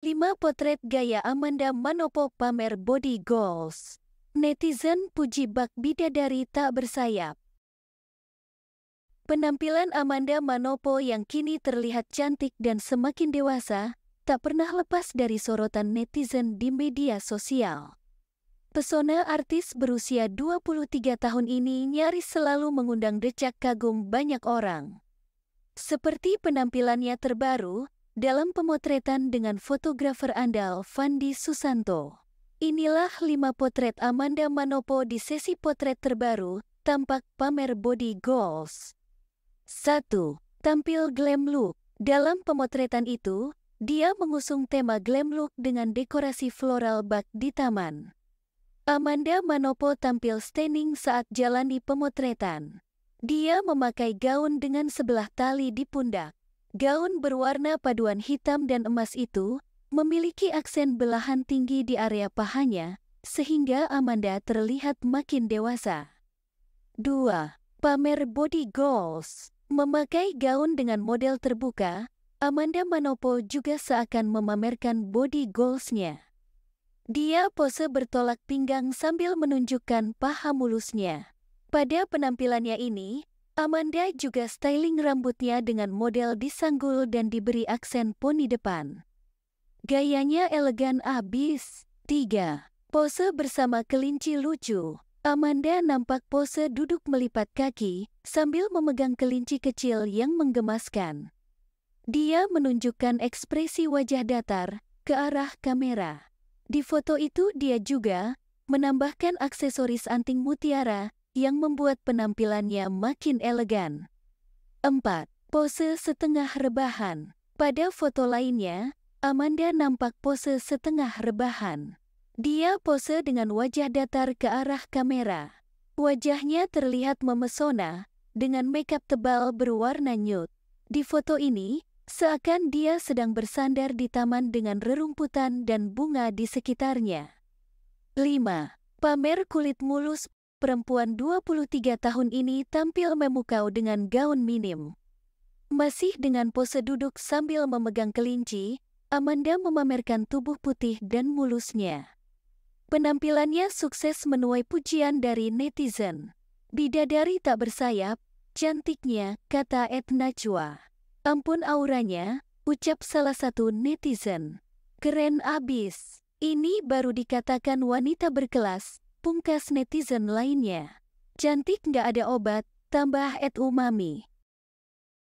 5 potret gaya Amanda Manopo pamer body goals. Netizen puji bak bidadari tak bersayap. Penampilan Amanda Manopo yang kini terlihat cantik dan semakin dewasa, tak pernah lepas dari sorotan netizen di media sosial. Pesona artis berusia 23 tahun ini nyaris selalu mengundang decak kagum banyak orang. Seperti penampilannya terbaru, dalam pemotretan dengan fotografer andal Fandi Susanto. Inilah lima potret Amanda Manopo di sesi potret terbaru, tampak pamer body goals. 1. Tampil glam look. Dalam pemotretan itu, dia mengusung tema glam look dengan dekorasi floral bak di taman. Amanda Manopo tampil standing saat jalani pemotretan. Dia memakai gaun dengan sebelah tali di pundak. Gaun berwarna paduan hitam dan emas itu memiliki aksen belahan tinggi di area pahanya, sehingga Amanda terlihat makin dewasa. 2. Pamer body goals. Memakai gaun dengan model terbuka, Amanda Manopo juga seakan memamerkan body goalsnya. Dia pose bertolak pinggang sambil menunjukkan paha mulusnya. Pada penampilannya ini, Amanda juga styling rambutnya dengan model disanggul dan diberi aksen poni depan. Gayanya elegan abis. 3. Pose bersama kelinci lucu. Amanda nampak pose duduk melipat kaki sambil memegang kelinci kecil yang menggemaskan. Dia menunjukkan ekspresi wajah datar ke arah kamera. Di foto itu dia juga menambahkan aksesoris anting mutiara yang membuat penampilannya makin elegan. 4. Pose setengah rebahan Pada foto lainnya, Amanda nampak pose setengah rebahan. Dia pose dengan wajah datar ke arah kamera. Wajahnya terlihat memesona, dengan makeup tebal berwarna nude. Di foto ini, seakan dia sedang bersandar di taman dengan rerumputan dan bunga di sekitarnya. 5. Pamer kulit mulus perempuan 23 tahun ini tampil memukau dengan gaun minim. Masih dengan pose duduk sambil memegang kelinci, Amanda memamerkan tubuh putih dan mulusnya. Penampilannya sukses menuai pujian dari netizen. Bidadari tak bersayap, cantiknya, kata Edna Chua. Ampun auranya, ucap salah satu netizen. Keren abis. Ini baru dikatakan wanita berkelas, pungkas netizen lainnya. Cantik nggak ada obat, tambah et umami.